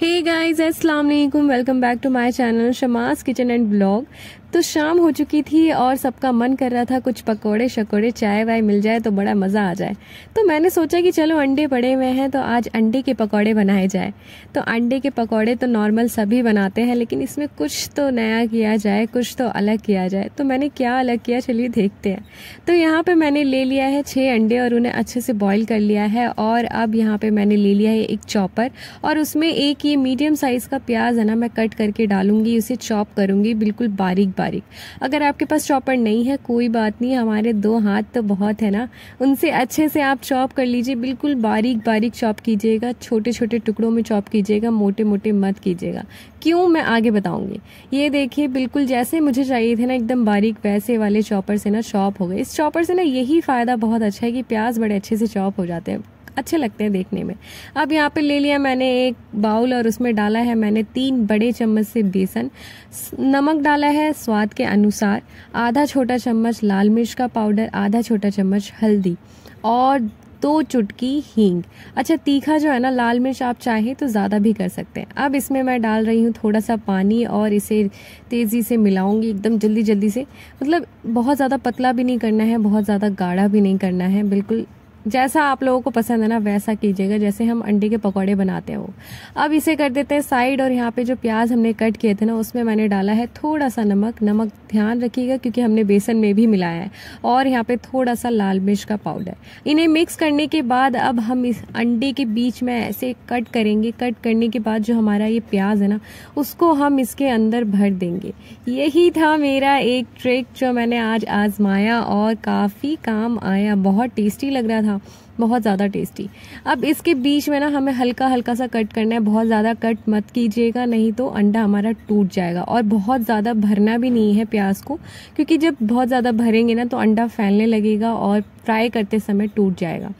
Hey guys, Assalamu alaikum. Welcome back to my channel, Shama's Kitchen and Blog. तो शाम हो चुकी थी और सबका मन कर रहा था कुछ पकोड़े शकोड़े चाय वाय मिल जाए तो बड़ा मज़ा आ जाए तो मैंने सोचा कि चलो अंडे पड़े हुए हैं तो आज अंडे के पकोड़े बनाए जाए तो अंडे के पकोड़े तो नॉर्मल सभी बनाते हैं लेकिन इसमें कुछ तो नया किया जाए कुछ तो अलग किया जाए तो मैंने क्या अलग किया चलिए देखते हैं तो यहाँ पर मैंने ले लिया है छः अंडे और उन्हें अच्छे से बॉयल कर लिया है और अब यहाँ पर मैंने ले लिया है एक चॉपर और उसमें एक ये मीडियम साइज़ का प्याज है ना मैं कट करके डालूंगी उसे चॉप करूँगी बिल्कुल बारीक बारीक अगर आपके पास चॉपर नहीं है कोई बात नहीं हमारे दो हाथ तो बहुत है ना उनसे अच्छे से आप चॉप कर लीजिए बिल्कुल बारीक बारीक चॉप कीजिएगा छोटे छोटे टुकड़ों में चॉप कीजिएगा मोटे मोटे मत कीजिएगा क्यों मैं आगे बताऊंगी ये देखिए बिल्कुल जैसे मुझे चाहिए थे ना एकदम बारीक वैसे वाले चॉपर से ना चॉप हो गए इस चॉपर से ना यही फ़ायदा बहुत अच्छा है कि प्याज बड़े अच्छे से चॉप हो जाते हैं अच्छे लगते हैं देखने में अब यहाँ पे ले लिया मैंने एक बाउल और उसमें डाला है मैंने तीन बड़े चम्मच से बेसन नमक डाला है स्वाद के अनुसार आधा छोटा चम्मच लाल मिर्च का पाउडर आधा छोटा चम्मच हल्दी और दो चुटकी हींग अच्छा तीखा जो है ना लाल मिर्च आप चाहें तो ज़्यादा भी कर सकते हैं अब इसमें मैं डाल रही हूँ थोड़ा सा पानी और इसे तेज़ी से मिलाऊंगी एकदम जल्दी जल्दी से मतलब बहुत ज़्यादा पतला भी नहीं करना है बहुत ज़्यादा गाढ़ा भी नहीं करना है बिल्कुल जैसा आप लोगों को पसंद है ना वैसा कीजिएगा जैसे हम अंडे के पकौड़े बनाते हैं वो अब इसे कर देते हैं साइड और यहाँ पे जो प्याज हमने कट किए थे ना उसमें मैंने डाला है थोड़ा सा नमक नमक ध्यान रखिएगा क्योंकि हमने बेसन में भी मिलाया है और यहाँ पे थोड़ा सा लाल मिर्च का पाउडर इन्हें मिक्स करने के बाद अब हम इस अंडे के बीच में ऐसे कट करेंगे कट करने के बाद जो हमारा ये प्याज है ना उसको हम इसके अंदर भर देंगे यही था मेरा एक ट्रिक जो मैंने आज आजमाया और काफ़ी काम आया बहुत टेस्टी लग रहा था था हाँ, बहुत ज़्यादा टेस्टी अब इसके बीच में ना हमें हल्का हल्का सा कट करना है बहुत ज़्यादा कट मत कीजिएगा नहीं तो अंडा हमारा टूट जाएगा और बहुत ज़्यादा भरना भी नहीं है प्याज को क्योंकि जब बहुत ज़्यादा भरेंगे ना तो अंडा फैलने लगेगा और फ्राई करते समय टूट जाएगा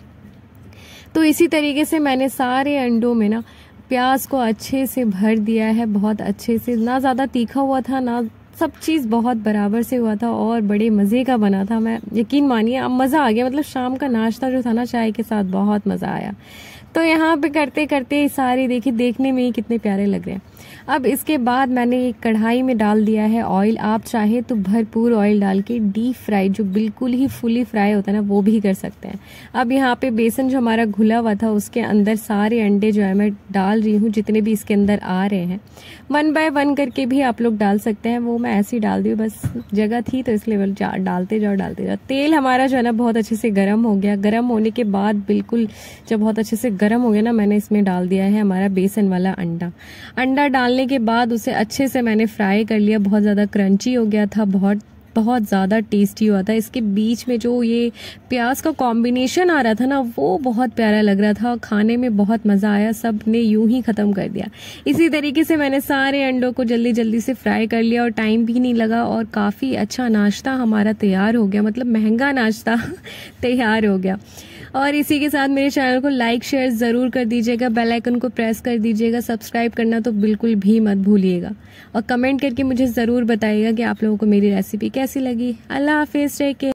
तो इसी तरीके से मैंने सारे अंडों में ना प्याज को अच्छे से भर दिया है बहुत अच्छे से ना ज़्यादा तीखा हुआ था ना सब चीज़ बहुत बराबर से हुआ था और बड़े मज़े का बना था मैं यकीन मानिए अब मज़ा आ गया मतलब शाम का नाश्ता जो था ना चाय के साथ बहुत मज़ा आया तो यहाँ पे करते करते सारे देखिए देखने में ही कितने प्यारे लग रहे हैं अब इसके बाद मैंने एक कढ़ाई में डाल दिया है ऑयल आप चाहे तो भरपूर ऑयल डाल के डीप फ्राई जो बिल्कुल ही फुली फ्राई होता है ना वो भी कर सकते हैं अब यहाँ पे बेसन जो हमारा घुला हुआ था उसके अंदर सारे अंडे जो है मैं डाल रही हूँ जितने भी इसके अंदर आ रहे हैं वन बाय वन करके भी आप लोग डाल सकते हैं वो मैं ऐसे ही डाल दी बस जगह थी तो इसलिए डालते जाओ डालते जाओ तेल हमारा जो है ना बहुत अच्छे से गर्म हो गया गर्म होने के बाद बिल्कुल जब बहुत अच्छे से गर्म गर्म हो गया ना मैंने इसमें डाल दिया है हमारा बेसन वाला अंडा अंडा डालने के बाद उसे अच्छे से मैंने फ्राई कर लिया बहुत ज़्यादा क्रंची हो गया था बहुत बहुत ज़्यादा टेस्टी हुआ था इसके बीच में जो ये प्याज का कॉम्बिनेशन आ रहा था ना वो बहुत प्यारा लग रहा था और खाने में बहुत मज़ा आया सब ने यूं ही ख़त्म कर दिया इसी तरीके से मैंने सारे अंडों को जल्दी जल्दी से फ्राई कर लिया और टाइम भी नहीं लगा और काफ़ी अच्छा नाश्ता हमारा तैयार हो गया मतलब महंगा नाश्ता तैयार हो गया और इसी के साथ मेरे चैनल को लाइक शेयर ज़रूर कर दीजिएगा बेल आइकन को प्रेस कर दीजिएगा सब्सक्राइब करना तो बिल्कुल भी मत भूलिएगा और कमेंट करके मुझे ज़रूर बताइएगा कि आप लोगों को मेरी रेसिपी कैसी लगी अल्लाह हाफिज़ टेक